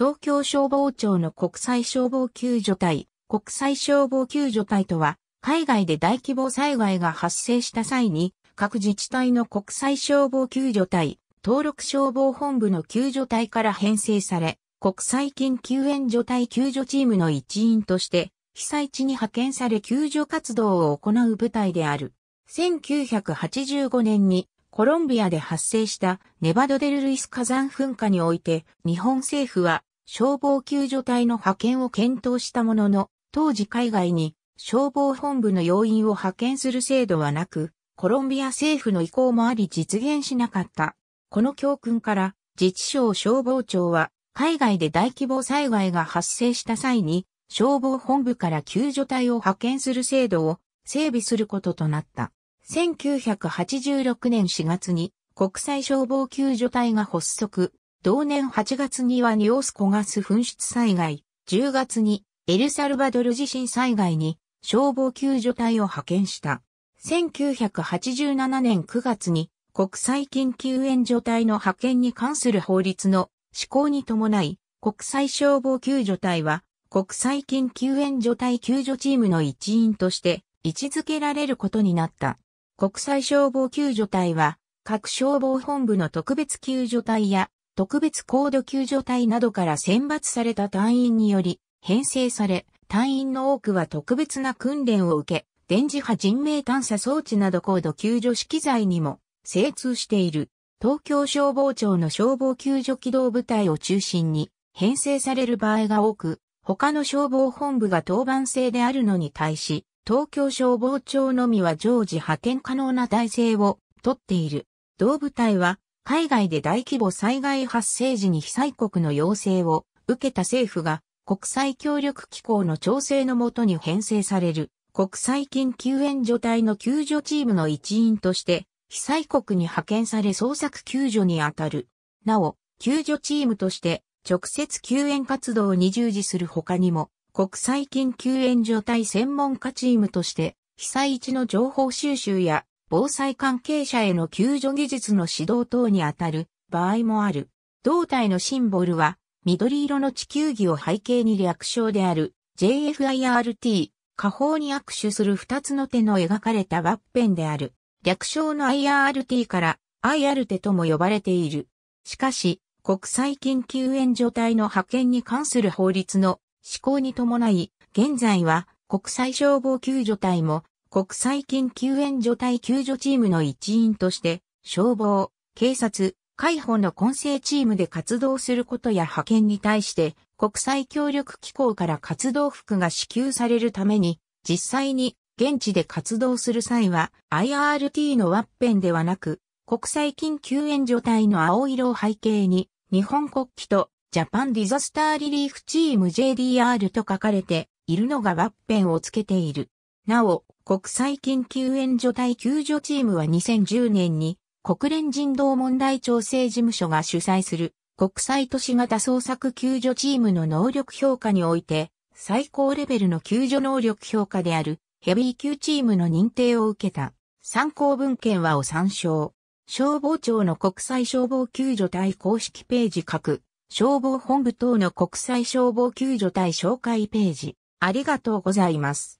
東京消防庁の国際消防救助隊、国際消防救助隊とは、海外で大規模災害が発生した際に、各自治体の国際消防救助隊、登録消防本部の救助隊から編成され、国際緊急援助隊救助チームの一員として、被災地に派遣され救助活動を行う部隊である。1985年にコロンビアで発生したネバドデル・ルイス火山噴火において日本政府は消防救助隊の派遣を検討したものの、当時海外に消防本部の要員を派遣する制度はなく、コロンビア政府の意向もあり実現しなかった。この教訓から、自治省消防庁は、海外で大規模災害が発生した際に、消防本部から救助隊を派遣する制度を整備することとなった。1986年4月に国際消防救助隊が発足。同年8月にはニオスコガス噴出災害、10月にエルサルバドル地震災害に消防救助隊を派遣した。1987年9月に国際緊急援助隊の派遣に関する法律の施行に伴い、国際消防救助隊は国際緊急援助隊救助チームの一員として位置づけられることになった。国際消防救助隊は各消防本部の特別救助隊や特別高度救助隊などから選抜された隊員により編成され、隊員の多くは特別な訓練を受け、電磁波人命探査装置など高度救助資機材にも精通している。東京消防庁の消防救助機動部隊を中心に編成される場合が多く、他の消防本部が当番制であるのに対し、東京消防庁のみは常時派遣可能な体制をとっている。同部隊は海外で大規模災害発生時に被災国の要請を受けた政府が国際協力機構の調整のもとに編成される国際緊急援助隊の救助チームの一員として被災国に派遣され捜索救助にあたる。なお、救助チームとして直接救援活動に従事する他にも国際緊急援助隊専門家チームとして被災地の情報収集や防災関係者への救助技術の指導等に当たる場合もある。胴体のシンボルは、緑色の地球儀を背景に略称である JFIRT、下方に握手する二つの手の描かれたワッペンである。略称の IRT から IR 手とも呼ばれている。しかし、国際緊急援助隊の派遣に関する法律の施行に伴い、現在は国際消防救助隊も国際緊急援助隊救助チームの一員として、消防、警察、海保の混成チームで活動することや派遣に対して、国際協力機構から活動服が支給されるために、実際に現地で活動する際は IRT のワッペンではなく、国際緊急援助隊の青色を背景に、日本国旗とジャパンディザスターリリーフチーム JDR と書かれているのがワッペンをつけている。なお、国際緊急援助隊救助チームは2010年に国連人道問題調整事務所が主催する国際都市型捜索救助チームの能力評価において最高レベルの救助能力評価であるヘビー級チームの認定を受けた参考文献はを参照。消防庁の国際消防救助隊公式ページ各消防本部等の国際消防救助隊紹介ページ。ありがとうございます。